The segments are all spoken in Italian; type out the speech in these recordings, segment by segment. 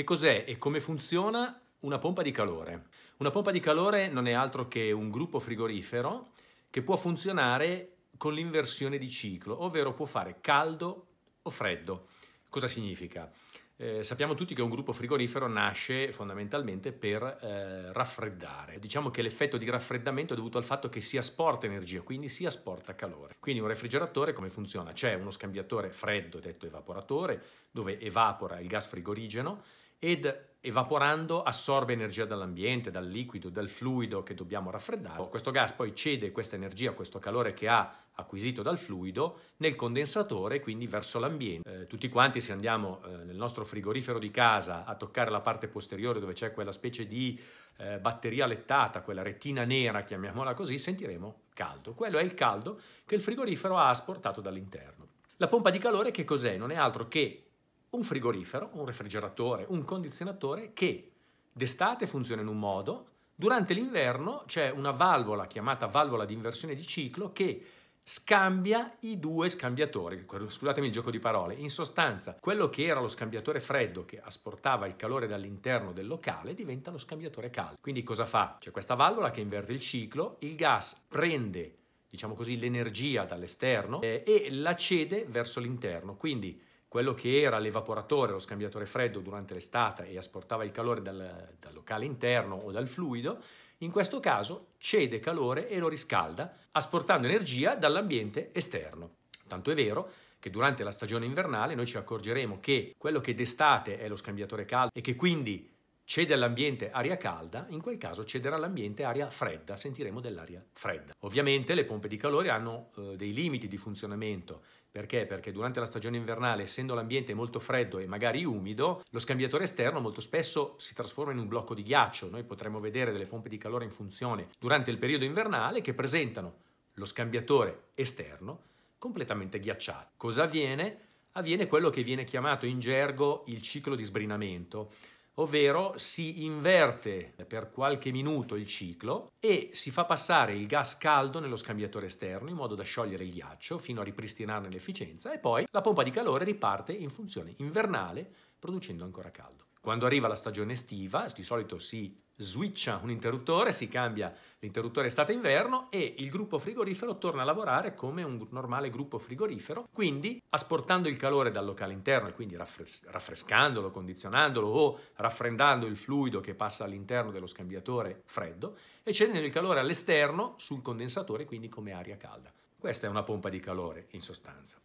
Che cos'è e come funziona una pompa di calore? Una pompa di calore non è altro che un gruppo frigorifero che può funzionare con l'inversione di ciclo, ovvero può fare caldo o freddo. Cosa significa? Eh, sappiamo tutti che un gruppo frigorifero nasce fondamentalmente per eh, raffreddare. Diciamo che l'effetto di raffreddamento è dovuto al fatto che si asporta energia, quindi si asporta calore. Quindi un refrigeratore come funziona? C'è uno scambiatore freddo, detto evaporatore, dove evapora il gas frigorigeno ed evaporando assorbe energia dall'ambiente, dal liquido, dal fluido che dobbiamo raffreddare. Questo gas poi cede questa energia, questo calore che ha acquisito dal fluido nel condensatore, quindi verso l'ambiente. Eh, tutti quanti se andiamo eh, nel nostro frigorifero di casa a toccare la parte posteriore dove c'è quella specie di eh, batteria lettata, quella retina nera, chiamiamola così, sentiremo caldo. Quello è il caldo che il frigorifero ha asportato dall'interno. La pompa di calore che cos'è? Non è altro che un frigorifero, un refrigeratore, un condizionatore che d'estate funziona in un modo, durante l'inverno c'è una valvola chiamata valvola di inversione di ciclo che scambia i due scambiatori, scusatemi il gioco di parole, in sostanza quello che era lo scambiatore freddo che asportava il calore dall'interno del locale diventa lo scambiatore caldo. Quindi cosa fa? C'è questa valvola che inverte il ciclo, il gas prende, diciamo così, l'energia dall'esterno eh, e la cede verso l'interno, quindi quello che era l'evaporatore, lo scambiatore freddo durante l'estate e asportava il calore dal, dal locale interno o dal fluido, in questo caso cede calore e lo riscalda, asportando energia dall'ambiente esterno. Tanto è vero che durante la stagione invernale noi ci accorgeremo che quello che d'estate è lo scambiatore caldo e che quindi cede all'ambiente aria calda, in quel caso cederà all'ambiente aria fredda, sentiremo dell'aria fredda. Ovviamente le pompe di calore hanno eh, dei limiti di funzionamento, perché? Perché durante la stagione invernale, essendo l'ambiente molto freddo e magari umido, lo scambiatore esterno molto spesso si trasforma in un blocco di ghiaccio. Noi potremmo vedere delle pompe di calore in funzione durante il periodo invernale che presentano lo scambiatore esterno completamente ghiacciato. Cosa avviene? Avviene quello che viene chiamato in gergo il ciclo di sbrinamento ovvero si inverte per qualche minuto il ciclo e si fa passare il gas caldo nello scambiatore esterno in modo da sciogliere il ghiaccio fino a ripristinarne l'efficienza e poi la pompa di calore riparte in funzione invernale producendo ancora caldo. Quando arriva la stagione estiva, di solito si switcha un interruttore, si cambia l'interruttore estate-inverno e il gruppo frigorifero torna a lavorare come un normale gruppo frigorifero, quindi asportando il calore dal locale interno e quindi raffres- raffrescandolo, condizionandolo o raffreddando il fluido che passa all'interno dello scambiatore freddo e cedendo il calore all'esterno sul condensatore, quindi come aria calda. Questa è una pompa di calore in sostanza.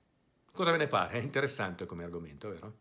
Cosa ve ne pare? È interessante come argomento, vero?